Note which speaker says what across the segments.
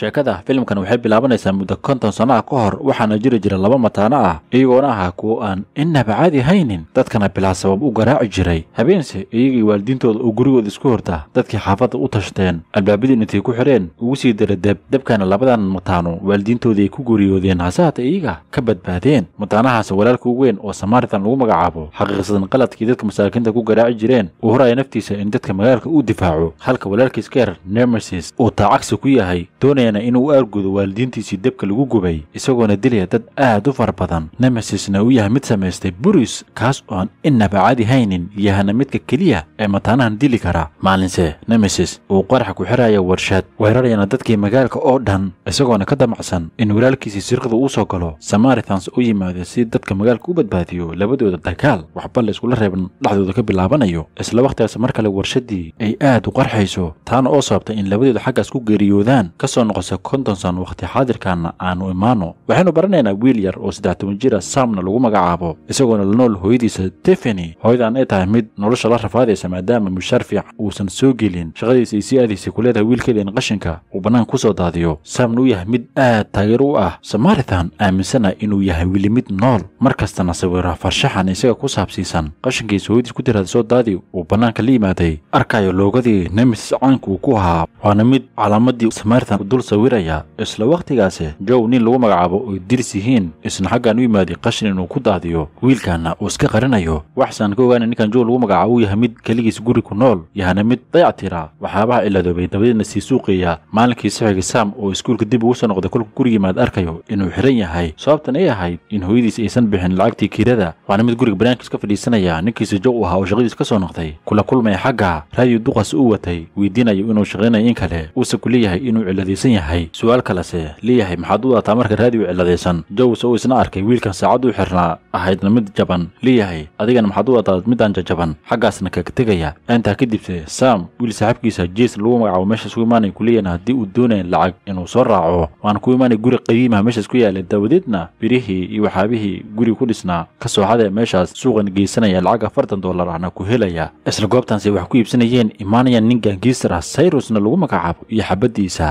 Speaker 1: sheekada filimkan waxay bilaabanaysaa muddo konton sano ah ka hor waxaana jiri jira laba mataano ah iyagoona ahaa kuwo aan innaba caadi haynin dadkana bilaa sabab u garaaci jiray habeense iyagii waalidiintooda oo gurigooda isku horta dadkii xaafadda u tashteen albaabadii intay ku xidheen ugu sii dara deb debkaana labadan mataano waalidiintoodii ay ku guriyoodeen hase hata iyaga ka badbaadeen mataanahaas walaalka u weyn oo samaaritan lagu magacaabo xaqiiqsadan qaladkii dadka masaakiinta ku garaaci jireen uu horaya naftiisa in dadka magaalka uu difaaco halka walaalkiis keer nemesis uu taacagsi ku yahay doonaya doonayna inuu u aargudo waalidiintiisii debka lagu gubay isagoona dilaya dad aad u fara badan nemesisna uu yahay mid samaystay buris kaas oon innaba cadi haynin yahana midka keliya ee mataanahan dili kara maalinse nemesis uu qarax ku xiraaya warshad weerarayana dadkii magaalka oo dhan isagoona ka damacsan in walaalkiisii sirqada uu soo galo samaritans u yimaada si dadka magaalka u badbaadiyo labadooda dagaal waxba layskula reeban dhexdooda ka bilaabanayo isla wakhtigaas mar kale warshaddii ay aad u qarxayso taana oo sababtay in labadooda xaggaas ku geeriyoodaan kasoo noqosay konton sano wakhti xaadirkaana aanu imaano waxaynu baranaynaa wiil yar oo saddex toban jira samna lagu magacaabo isagoona la nool hooyadiisa tiffany hooyadaan ay tahay mid nolosha la rafaadaysa maadaama mushaar fiican uusan soo gelin shaqadiisa iyo si-aadiisa ku leedahay wiilkeedin qashinka uu bannaanka ku soo daadiyo samna u yahay mid aad taageer u ah samaritan aaminsana inuu yahay wiili mid nool mar kastana sawira farshaxan isaga ku saabsiisan qashinkiisa hooyadiis ku tiraada soo daadi uu bannaanka la yimaaday arkaayo loogadii nemis caanka uu ku ahaa waana mid calaamadii samaritan dul sawiraya isla wakhtigaasi jow nin lagu magacaabo oy dirs yihiin isna xaggan u yimaaday qashin inuu ku daadiyo wiilkaanna uu iska qarinayo waxsaan ka ogaanay ninkan jow lagu magacaabo uu yahay mid keligiis guri ku nool yahana mid dayac tira waxyaabaha ilaadoobay dabadeedna sii suuqeeya maalinkii saxiga saam oo iskuulka dib ugu soo noqday kolka gurigiimaad arkayo inuu xiran yahay sababtan ay ahayd in hooyadiis aysan bixin lacagtii kirada waxaana mid guriga banaankiis ka fadhiisanaya ninkiisa jow ahaa oo shaqadiis ka soo noqday kula kulmaya xagga raadio duqaas u watay weydiinayo inuu shaqaynayo in kale uusa ku leeyahay inuu ciladaysan ciladaysan yahay su-aal kalase leeyahay maxaad u daataa marka raadiyo ciladaysan jaws uu isna arkay wiilkan saacad u xirnaa ahaydna mid jaban leeyahay adigana maxaad u daataa midaan jajaban xaggaasna kaga tegaya aantaa kadibse saam wiil saaxibkiisa jees lagu magacaabo meeshaas ku imaanay kuleeyana haddii uu doonaya lacag inuu soo raaco waana ku imaanay guri qadiimaha meeshaas ku yaala daawadeedna birihii iyo waxaabihii guriga ku dhisnaa ka sooxadee meeshaas suuqan geysanaya lacag afartan dollar ahna ku helaya isla goobtaanse wax ku iibsanayeen imaanayaan nin gangiistar sayrusna lagu magacaabo iyo xabadiisa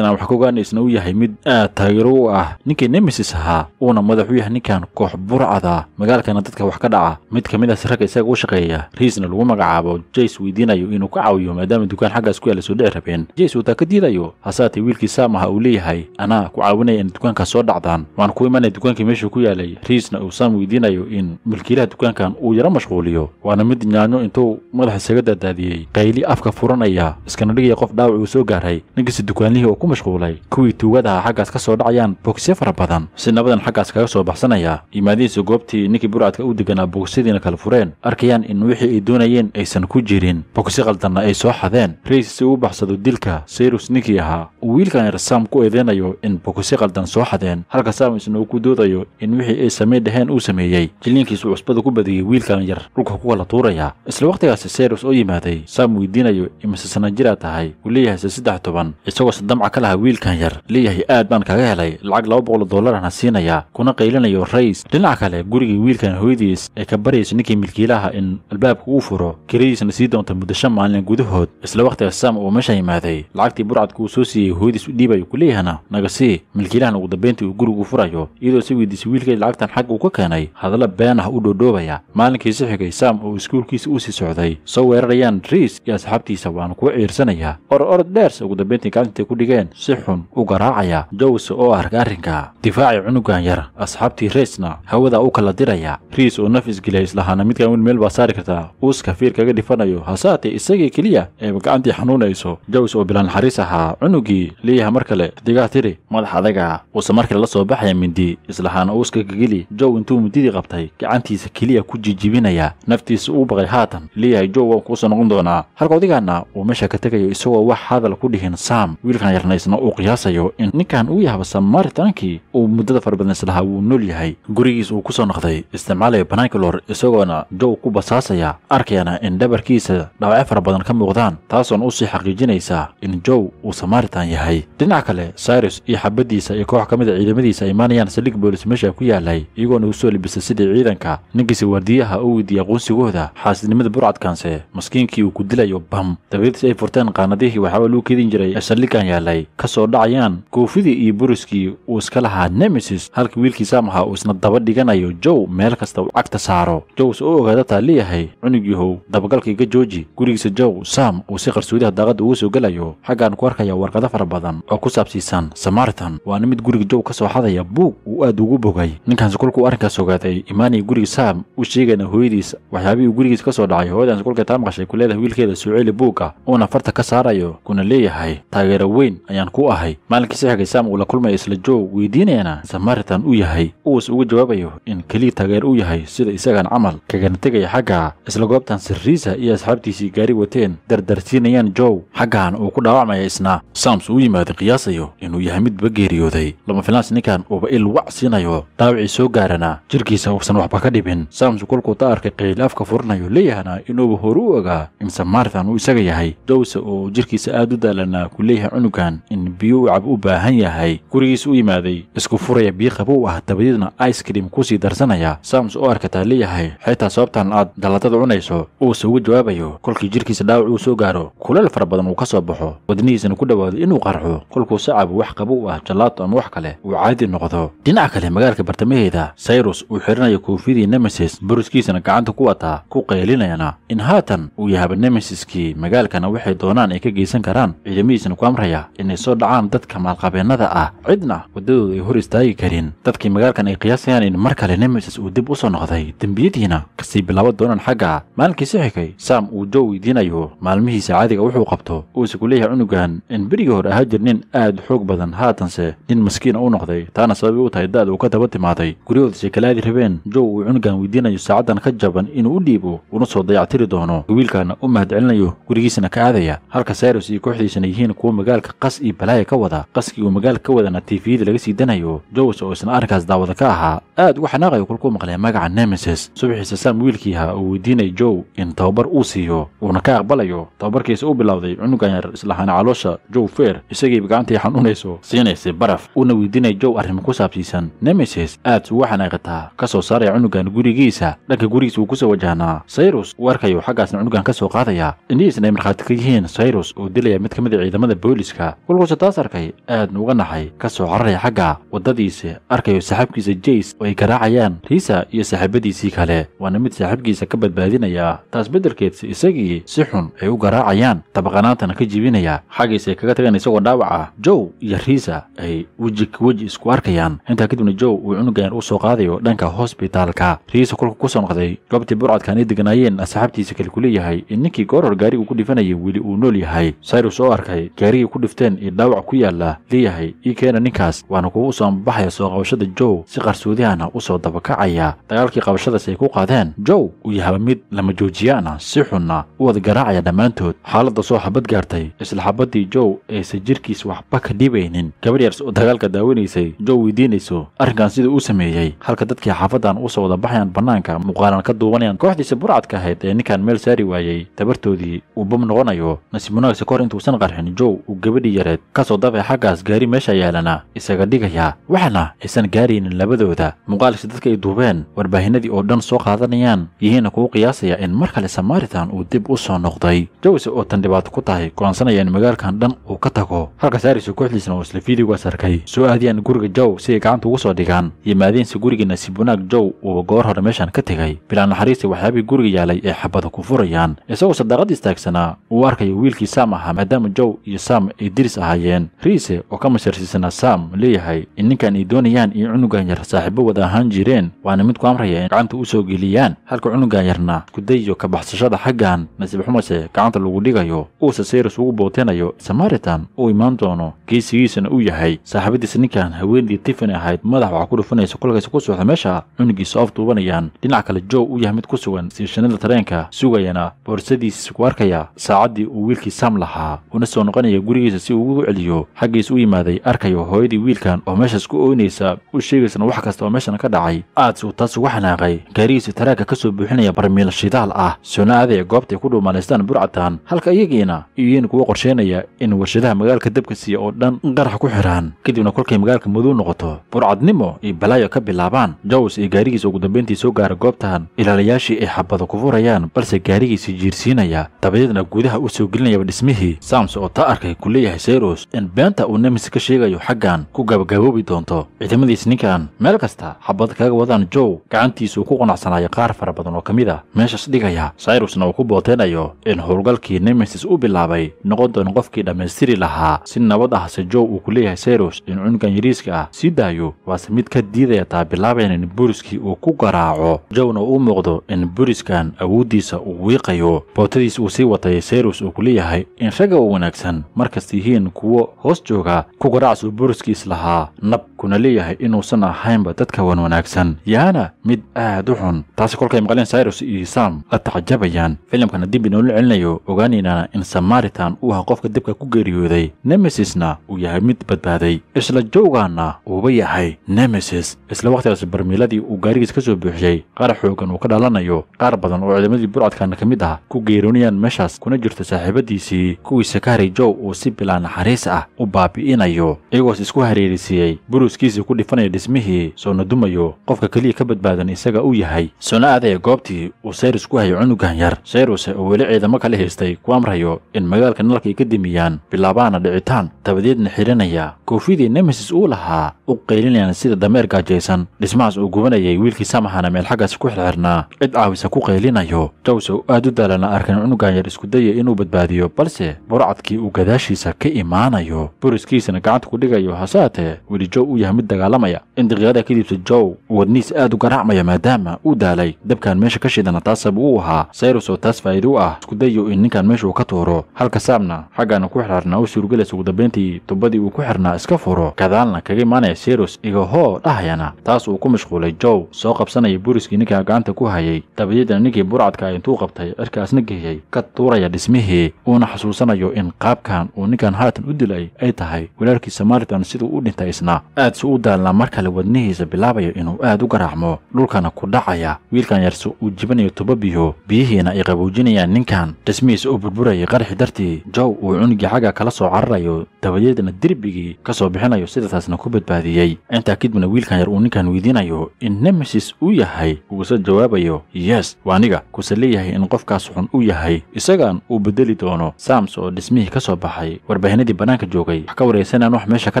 Speaker 1: islaan wax kogaanaysna u yahay mid aad taageero u ah ninkii nemesis ahaa uuna madax u yahay ninkan koox burcada magaalkana dadka wax ka dhaca mid ka mid ah ragga isaga u shaqeeya riisna lagu magacaabo jays weydiinayo inuu ka caawiyo maadaama dukaan xaggaas ku yaalla soo dhici rabeen jays uu taa ka diidayo hasaatee wiilkii saam aha uu leeyahay anaa ku caawinaya inay dukaankaas soo dhacdaan waxaan ku imanaya dukaankii meeshuu ku yaalay riisna uu saam weydiinayo in milkiilaha dukaankan uu yaro mashquuliyo waana mid nyaanyo intuu madaxa isaga daadaadiyey qayli afka furanaya iskana dhigaya qof dhaawac uu soo gaaray ninkiisa dukaanlihii oo ku mashquulay kuwii tuugadaha xaggaas ka soo dhacayaan bogsyo fara badan si nabadan xaggaas kaga soo baxsanaya yimaadihiisa goobtii ninkii burcadka u deganaa bogsyadiina kala fureen arkayaan in wixii ay doonayeen aysan ku jirin bogsi qaldanna ay soo xadeen riis si uu baxsado dilka sayrus ninkii ahaa uu wiilkan saam ku eedeynayo in bogsi qaldan soo xadeen halka saam isna uu ku doodayo in wixii ay samey dhaheen uu sameeyey jilniinkiisuu cusbada ku badiyey wiilkan yar dhulka ku kala tuuraya isla wakhtigaasi sayrus oo yimaaday saam weydiinayo imise sana jiraa tahay uu leeyahay saddex toban isagoo se damca ka wiilkan yar leeyahay aad baan kaga helay lacag laba boqol doolaraan ha siinayaa kuna qaylinayo rays dhinaca kale gurigii wiilkan hooyadiis ee ka baryaysa ninkii milkiilaha in albaabka uu furo kiradiisna sii doonta muddo maalin gudahood isla wakhtiga sam uu meesha yimaaday lacagtii burcadka uu soo siiyey hooyadiis u dhiibayo kuleeyahana nagasii milkiilahana ugu dambayntii uu gurigu furayo iyadoo si weydiisay wiilkay lacagtan xagga uu ka keenay hadalla been ah u dhoodhoobaya maalinkiisi xigay sam oo iskuulkiisa u sii socday soo weerarayaan driis iyo asxaabtiisa waana kuwa ciirsanayaa ororod dheers ugu dambayntii gacantaay ku dhigeen si xun u garaacaya jowse oo arka arrinka difaacay cunugan yar asxaabtii reesna hawada u kala diraya riis oo naf geliya islahaana midkaan wel meel baa saari kartaa uuska fiir kaga dhifanayo hasaatee isagii keliya ee gacantii xanuunayso jows oo bilaan naxariis ahaa cunuggii leeyaha mar kale digaa tiri madax adaga uuse mar kale la soo baxaya mindi islahaana uuska kageli jow intuu mididii qabtay gacantiisa keliya ku jijibinaya naftiisa uu baqay haatan leeyahay jow waan kuusoo noqon doonaa halka odigaana uu meesha ka tegayo isagoo wax hadal ku dhihin saam wiilkan yarnay haysano uu qiyaasayo in ninkan uu yahay samaritankii uu muddada farabadan islahaa wuu nool yahay gurigiis uu ku soo noqday isticmaalaya banaankilor isagoona jow ku basaasaya arkayana in dhabarkiisa dhawace fara badan ka muuqdaan taasoona usii sii xaqiijinaysaa in jow uu samaritan yahay dhinaca kale cyrus iyo xabaddiisa iyo koox ka mid a ah ciidamadiisa ay imaanayaan salig boolis meesha ku yaalay iyagoona u soo libisay sidii ciidanka ninkiisa waardiyaha u weydiiyey aqoonsigooda xaasidnimada burcadkaanse maskiinkii uu ku dilayo bam dabeediis ay furteen qaanadihii waxaaba luu keedin jiray ee saldhigan yaalay ka soo dhacayaan koofidii iyo buriskii uu iska lahaa nemesis halka wiilkii sam ahaa uu isna daba dhiganayo jow meel kasta uu cagta saaro jowse u ogaada taa leeyahay cunugiihow dabagalkii ga jooji gurigiisa jow sam uu si qarsoodiha ah daaqadda uga soo gelayo xaggaan ku arkaya warqado fara badan oo ku saabsiisan samaritan waana mid guriga jow ka soo xadaya buug uu aad ugu bogay ninkaansi kolkuu arrinkaas ogaaday imaanaya guriga sam u sheegayna hooyadiisa waxyaabihii uu gurigiisa ka soo dhacay hooyadaansi kolkay taa maqashay ku leedahay wiilkeeda soo buugga ah, uuna farta ka saarayo kuna leeyahay taageero weyn ayaan ku ahay maalinkiisi saam uu la kulmaya isla joog weydiinayana samaritan u yahay uus uga jawaabayo in keliya taageer u yahay sida isagan camal kagana tegaya xaggaa isla goobtan sirriisa iyo asxaabtiisii gaari wateen dardarsiinayaan jow xaggan uu ku dhaawacmaya isna saams uu yimaaday qiyaasayo inuu yahay midba geeriyooday lama filaans ninkan uuba il wac siinayo dhaawacii soo gaarana jirkiisa uusan waxba ka dhibin sams kolkuu ta arkay qayl afka furnayo leeyahana inuuba horu u ogaa in samaritan uu isaga yahay jowse oo jirkiisa aad u daalanaa ku leeyahay cunugan in biyo u cab u baahan yahay gurigiis u yimaaday isku furaya biyo qabow ah dabadeedna ice cream kusii darsanaya sams oo arkataa leeyahay xitaa sababtan aad dallatada cunayso uuse uga jawaabayo kolkii jirkiisa dhaawac uu soo gaaro kuleel fara badan uu ka soo baxo wadnihiisana ku dhowaado inuu qarxo kolkuu sacab wax qabo u ah jallaato ama wax kale uu caadi noqdo dhinaca kale magaalka bartamaheeda sayrus uu xidhanaya koofiyadii nemesis boriskiisana gacanta ku wataa ku qaylinayana in haatan uu yahaba nemesiskii magaalkana waxay doonaan ay ka geysan karaan ciidamadiisana ku amraya in inay soo dhacaan dadka maalqabeennada ah cidna waddadooda ay hor istaagi karin dadkii magaalkan ay qiyaasayaan in mar kale nemesis uu dib u soo noqday dembiyadiina kasii bilaabo doonaan xagga maalinkii si xigay sam uu joo weydiinayo maalmihiisa caadiga wuxuu qabto uuse ku leeyahay cunugan in berigii hore ahaa jir nin aad xoog badan haatanse nin maskiina ah u noqday taana sababay u tahay da'd uu ka daba timaaday guryahooda sheekalaadi rabeen jow uu cunugan weydiinayo saacaddan ka jaban inuu u dhiibo una soo dayactiri doono wiilkaana u mahadcelinayo gurigiisana ka aadaya halka sayros iyo kooxdiisana yihiin kuwa magaalka qas dhibaatas iyo balaaya ka wada qaskii uu magaalka ka wadana tifiyada laga sii danayo jowas oo isna arrinkaas daawada ka ahaa aad ugu xanaaqayo kulku maqlee magaca nemeses subaxiisa sam ahaa uu weydiinaya jow in tababar uu siiyo uuna ka aqbalayo tababarkiisa uu bilowday cunugan yar islahaana caloosha jow feer isagayba gacantii xanuunayso siinaysay baraf uuna weydiinaya jow arrimo ku saabsiisan nemeses aad ugu xanaaqataa ka soo saaraya cunugan gurigiisa dhanka gurigiisa wuu kusoo wajahnaa sayrus uu arkayo xaggaasna cunugan ka soo qaadaya indhihiisna ay markhaati ka yihiin sayrus oo dilaya mid ka mid a ah ciidamada booliska taas arkay aadna uga naxay ka soo cararaya xagga waddadiisa arkayo saaxiibkiisa jays oo ay garaacayaan riisa iyo saaxiibadiisii kale waana mid saaxiibkiisa ka badbaadinayaa taas beddelkeedsa isagii si xun ay u garaacayaan dabaqanaantana ka jibinaya xaggiisa ay kaga tagaen isagoo dhaawaca jow iyo riisa ay weji weji isku arkayaan intaa kadibna jow uu cunugan u soo qaadayo dhanka hosbitaalka riisa kulka soo noqday goobtii burcadkan ay deganaayeen saaxiibtiisa kale ku leeyahay in ninkii goorhor gaarigii ku dhifanayay weli uu nool yahay sayrus oo arkay gaarigii ku dhifteen io dhaawac ku yaalla leeyahay ii keena ninkaas waana kugu soo ambabaxaya soo qabashada jow si qarsoodiyaana u soo dabakacayaa dagaalkii qabashadaas ay ku qaadeen jow uu yahaba mid lama joojiyaana si xunna u wada garaacaya dhammaantood xaaladda soo xabad gaartay isla xabaddii jow aysan jirkiis waxba ka dhibaynin gabadh yars oo dagaalka daawanaysay jow weydiinayso arrinkan siduu uu sameeyey halka dadkii xaafadan usoo wada baxayaan bannaanka muuqaalan ka duubanayaan kooxdiisa burcadka ahayd ee ninkan meel saari waayey tabartoodii uu bam noqonayo nasiib wanaagsa kahor intuusan qarxin jow uu gabadhii yare gadareed ka soo dabay xaggaas gaari meesha yaalana isaga dhigaya waxaana aysan gaaraynin labadooda muuqaalkasi dadka ay duubeen warbaahinadii oo dhan soo qaadanayaan yihiina kuu qiyaasaya in mar kale samaritan uu dib u soo noqday jawse oo tan dhibaato ku tahay go'aansanaya in magaalkan dhan uu ka tago halka saariso kooxdiisna oo isla fiidigoas arkay soo aadiyaan guriga jow ay gacanta ugu soo dhigaan yimaadeense gurigii nasiib wanaag jow uu goor hore meeshaan ka tegay bilaa naxariista waxyaabay guriga yaalay ee xabada ku furayaan isagoo sadaaqad istaagsanaa uu arkayo wiilkii saam ahaa maadaama jow iyo saam ay diris ahaayeen riise oo ka mashharsiisana sam leeyahay in ninkan ay doonayaan iyo cunugan yar saaxiibo wada ahaan jireen waana mid ku amraya in gacanta u soo geliyaan halka cunugan yarna iskudayo ka baxsashada xaggan nasiib xumase gacanta lagu dhigayo uuse sayris ugu bootinayo samaritan uu imaan doono geesigiisana u yahay saaxiibadiisa ninkan haweendii tifani ahayd madax waxaa ku dhufanaysa kolkaysa ku socda meesha cunugiisa of duubanayaan dhinac kale joe u yahay mid ku sugan siishanada tareenka sugayana boorsadiisiisu ku arkaya saacaddii uu wiilkii saam lahaa una soo noqonaya gurigiisa si ugu celiyo xaggiis u yimaaday arkayo hooyadii wiilkan oo meeshaas ku ooynaysa u sheegaysana wax kasta oo meeshan ka dhacay aads uu taas ugu xanaaqay gaarihiisa taraagga ka soo buuxinaya barmiil shidaal ah soona aadaya goobtay ku dhuumaanaystaan burcataan halka iyagiina iyiin kuwa qorsheynaya in warshadaha magaalka dabka siiya oo dhan qarax ku xidhaan kadibna kolkay magaalka muduu noqoto burcadnimo iyo balaayo ka bilaabaan jows iyo gaarigiisa ugu dambayntii soo gaara goobtan ilaalayaashii ay xabada ku furayaan balse gaarigiisa jiirsiinaya dabadeedna gudaha u soo gelinayaba dhismihii saams oo ta arkay ku leeyahay seros in beenta uu nemis ka sheegayo xaggan ku gabagaboobi doonto ciidamadiis ninkan meel kasta xabad kaga wadaan jow gacantiisuu ku qanacsanaayo qaar fara badan oo ka mid ah meeshaas dhigaya sayrusna uu ku booteenayo in howlgalkii nemesis u bilaabay noqon doon qofkii dhammaystiri lahaa si nabad ah se jow uu ku leeyahay sayrus in cunkan yariiska ah sii daayo waase mid ka diidaya taa bilaabayn in buriskii uu ku garaaco jowna uu muuqdo in buriskan awooddiisa uu wiiqayo bootadiis uu sii watay sayrus uu ku leeyahay in ragga u wanaagsan markasta yihiin yihiin kuwo hoos jooga ku garaacsu booriskiis lahaa nab kuna leeyahay inuusan ahaynba dadka wan wanaagsan yaana mid aad u xun taasi kolkay maqleen sayrus iyo hisaam la tacjabayaan filimkana dib inoolu celinayo ogaanaynana in samaritan uu aha qofka dibka ku geeriyooday nemesisna uu yahay mid badbaaday isla joogaanna uuba yahay nemesis isla wakhtigaas barmiiladii uu gaarigiis ka soo buuxiyey qaar xoogan uu ka dhalanayo qaar badan oo ciidamadii burcadkana ka mid ah ku geeroonayaan meeshaas kuna jirta saaxiibadiisii kuwiisa ka jow uu si bilaan naxariis ah u baabi'inayo iyagoos isku hareerisiiyey buruskiisii ku dhifanaya dhismihii soo nadumayo qofka keliya ka badbaadan isaga uu yahay soona aadaya goobtii uu sayrus ku hayay cunugan yar sayruse oo weli ciidamo kale haystay ku amrayo in magaalka nalka ay ka dimiyaan bilaabaana dhicitaan dabadeedna xidhinaya koofidii nemesis uu lahaa u qaylinayaan sida dameer gaajaysan dhismahaas uu gubanayay wiilkii samahana meel xaggaas ku xirxirnaa cid caawisa ku qaylinayo jawsow aad u daalana arkan cunugan yar isku iskudayay inuu badbaadiyo balse burcadkii uu gadaashiisa ka imaanayo buriskiisana gacanta ku dhigayo hase atee welijo uu yahay mid dagaalamaya in daqiiqada kadibta jow wadniis aad u garaacmaya maadaama uu daalay dabkan meesha ka shidana taasab uu ahaa sayrus oo taas faa'iida u ah isku dayo in ninkan meesha uu ka tuuro halka saamna xaggaana ku xirxirnaa u suurgelaysa ugu dambayntii tubadii uu ku xirnaa iska furo kadaalna kaga imaanaya sayrus igahoo dhahayana taas uu ku mashquulay jow soo qabsanaya buuriskii ninkaa gacanta ku hayay dabadeedna ninkii burcadka ah intuu qabtay cirkaasna geeyey ka tuuraya dhismihii uuna xasuusanayo in qaabkan uu ninkan haatan u dilay ay tahay walaalkii samaritan siduu u dhintay isna aadse u daalnaa mar kale wadnihiisa bilaabaya inuu aad u garaacmo dhulkana ku dhacaya wiilkan yarse uu jibanayo tuba biyo biyihiina ay qaboojinayaan ninkan dhismihiisa oo burburayay qarxi dartii jow uu cunugii xagga kala soo cararayo dabadeedna derbigii ka soo bixinayo sidataasna ku badbaadiyey intaa kadibna wiilkan yar uu ninkan weydiinayo in nemesis uu yahay ugusa jawaabayo yes waa aniga kuse leeyahay in qofkaas xun u yahay isagan uu bedeli doono sams oo dhismihii ka soo baxay warbaahinadii bannaanka joogay wax ka waraysanaan wax meesha ka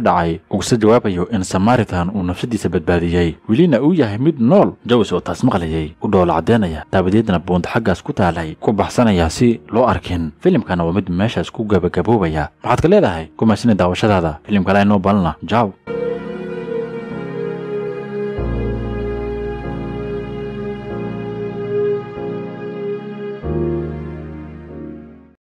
Speaker 1: dhacay uguse jawaabayo in samaritan uu nafsadiisa badbaadiyey welina uu yahay mid nool jawas oo taas maqlayay u dhoola caddeynaya dabadeedna buunta xaggaas ku taalay ku baxsanaya si loo arkin filimkana waa mid meeshaas ku gabagaboobaya maxaad ka leedahay mahadsanid daawashadaada filim kale inoo balanna jaw